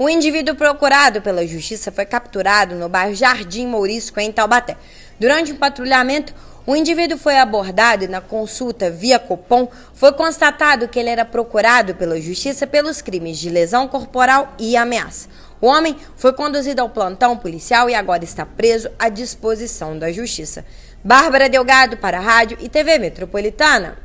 O indivíduo procurado pela justiça foi capturado no bairro Jardim Mourisco, em Taubaté. Durante um patrulhamento, o indivíduo foi abordado e na consulta via Copom foi constatado que ele era procurado pela justiça pelos crimes de lesão corporal e ameaça. O homem foi conduzido ao plantão policial e agora está preso à disposição da justiça. Bárbara Delgado para a Rádio e TV Metropolitana.